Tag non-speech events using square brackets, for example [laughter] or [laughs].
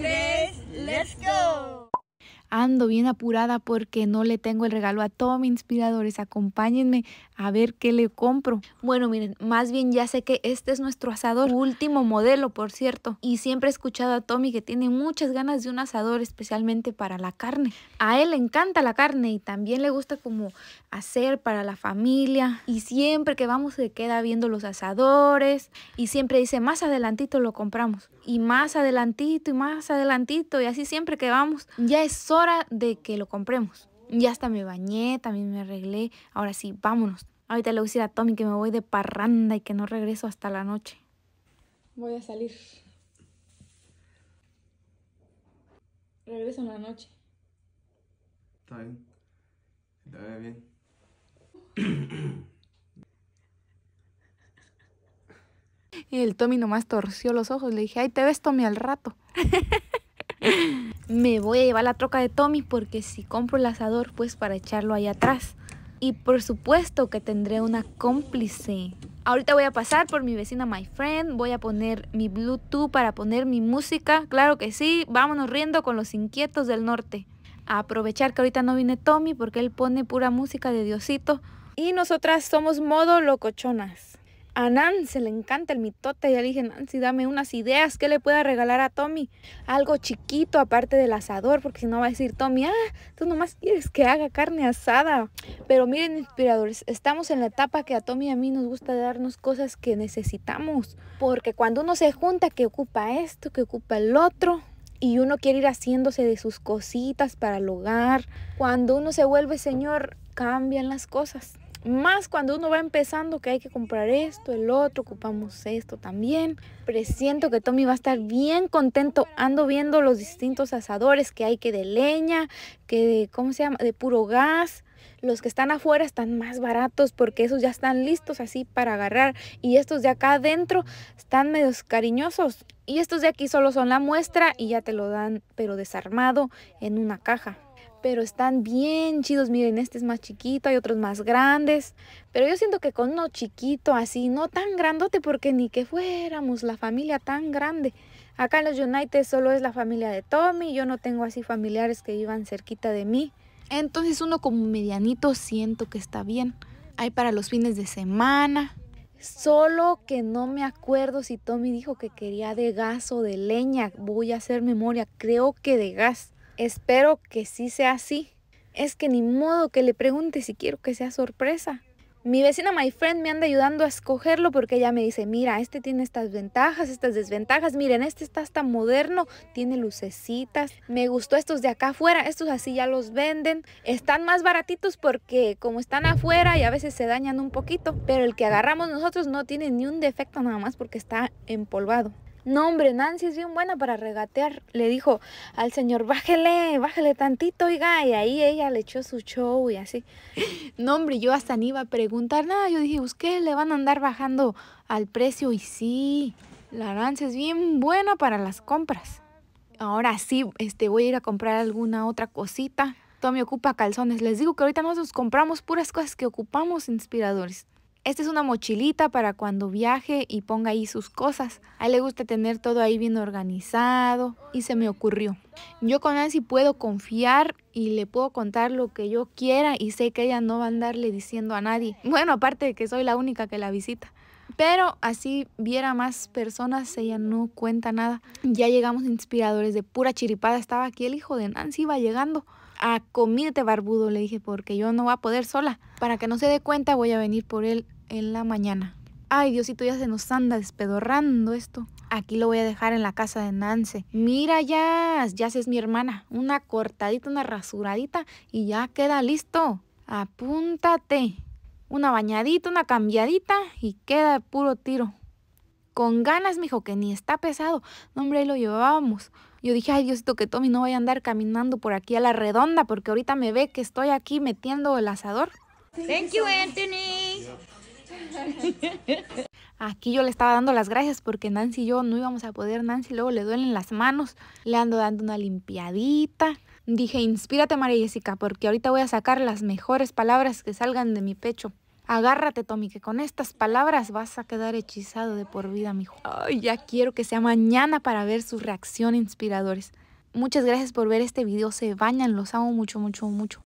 tres, let's go. Ando bien apurada porque no le tengo el regalo a mis Inspiradores. Acompáñenme a ver qué le compro. Bueno, miren, más bien ya sé que este es nuestro asador, último modelo, por cierto. Y siempre he escuchado a Tommy que tiene muchas ganas de un asador, especialmente para la carne. A él le encanta la carne y también le gusta como hacer para la familia. Y siempre que vamos se queda viendo los asadores y siempre dice, más adelantito lo compramos. Y más adelantito y más adelantito y así siempre que vamos. Ya es hora de que lo compremos. Ya hasta me bañé, también me arreglé. Ahora sí, vámonos. Ahorita le voy a decir a Tommy que me voy de parranda y que no regreso hasta la noche. Voy a salir. Regreso en la noche. Está bien. Te bien. Y el Tommy nomás torció los ojos. Le dije, ay, te ves Tommy al rato. [laughs] me voy a llevar la troca de Tommy porque si compro el asador pues para echarlo ahí atrás. Y por supuesto que tendré una cómplice. Ahorita voy a pasar por mi vecina My Friend, voy a poner mi Bluetooth para poner mi música. Claro que sí, vámonos riendo con los inquietos del norte. A aprovechar que ahorita no viene Tommy porque él pone pura música de Diosito. Y nosotras somos modo locochonas. A Nancy le encanta el mitote. y le dije, Nancy, dame unas ideas. que le pueda regalar a Tommy? Algo chiquito aparte del asador, porque si no va a decir Tommy, ah, tú nomás quieres que haga carne asada. Pero miren, inspiradores, estamos en la etapa que a Tommy y a mí nos gusta darnos cosas que necesitamos. Porque cuando uno se junta, que ocupa esto, que ocupa el otro, y uno quiere ir haciéndose de sus cositas para el hogar. Cuando uno se vuelve señor, cambian las cosas. Más cuando uno va empezando que hay que comprar esto, el otro, ocupamos esto también. Presiento que Tommy va a estar bien contento. Ando viendo los distintos asadores que hay que de leña, que de, ¿cómo se llama? De puro gas. Los que están afuera están más baratos porque esos ya están listos así para agarrar. Y estos de acá adentro están medio cariñosos. Y estos de aquí solo son la muestra y ya te lo dan, pero desarmado en una caja pero están bien chidos. Miren, este es más chiquito, hay otros más grandes. Pero yo siento que con uno chiquito así, no tan grandote, porque ni que fuéramos la familia tan grande. Acá en los United solo es la familia de Tommy, yo no tengo así familiares que vivan cerquita de mí. Entonces uno como medianito siento que está bien. Hay para los fines de semana. Solo que no me acuerdo si Tommy dijo que quería de gas o de leña. Voy a hacer memoria, creo que de gas Espero que sí sea así. Es que ni modo que le pregunte si quiero que sea sorpresa. Mi vecina My Friend me anda ayudando a escogerlo porque ella me dice, mira, este tiene estas ventajas, estas desventajas, miren, este está hasta moderno, tiene lucecitas, me gustó estos de acá afuera, estos así ya los venden, están más baratitos porque como están afuera y a veces se dañan un poquito, pero el que agarramos nosotros no tiene ni un defecto nada más porque está empolvado. No, hombre, Nancy es bien buena para regatear. Le dijo al señor, bájele, bájele tantito, oiga. Y ahí ella le echó su show y así. [gasps] No, hombre, yo hasta ni iba a preguntar nada. Yo dije, qué le van a andar bajando al precio? Y sí, la Nancy es bien buena para las compras. Ahora sí, este, voy a ir a comprar alguna otra cosita. Tommy ocupa calzones. Les digo que ahorita nosotros compramos puras cosas que ocupamos inspiradores. Esta es una mochilita para cuando viaje y ponga ahí sus cosas. A él le gusta tener todo ahí bien organizado y se me ocurrió. Yo con Nancy puedo confiar y le puedo contar lo que yo quiera y sé que ella no va a andarle diciendo a nadie. Bueno, aparte de que soy la única que la visita. Pero así viera más personas, ella no cuenta nada. Ya llegamos inspiradores de pura chiripada. Estaba aquí el hijo de Nancy, iba llegando a comerte barbudo, le dije, porque yo no voy a poder sola. Para que no se dé cuenta, voy a venir por él en la mañana. Ay, Diosito, ya se nos anda despedorrando esto. Aquí lo voy a dejar en la casa de Nance. Mira, ya, Jazz es mi hermana. Una cortadita, una rasuradita y ya queda listo. Apúntate. Una bañadita, una cambiadita y queda puro tiro con ganas, mijo, que ni está pesado. No, hombre, ahí lo llevábamos. Yo dije, ay Diosito, que Tommy no vaya a andar caminando por aquí a la redonda, porque ahorita me ve que estoy aquí metiendo el asador. Thank you, Anthony. Aquí yo le estaba dando las gracias porque Nancy y yo no íbamos a poder. Nancy luego le duelen las manos. Le ando dando una limpiadita. Dije, inspírate, María Jessica, porque ahorita voy a sacar las mejores palabras que salgan de mi pecho. Agárrate, Tommy, que con estas palabras vas a quedar hechizado de por vida, mijo. Ay, ya quiero que sea mañana para ver su reacción inspiradores. Muchas gracias por ver este video. Se bañan, los amo mucho, mucho, mucho.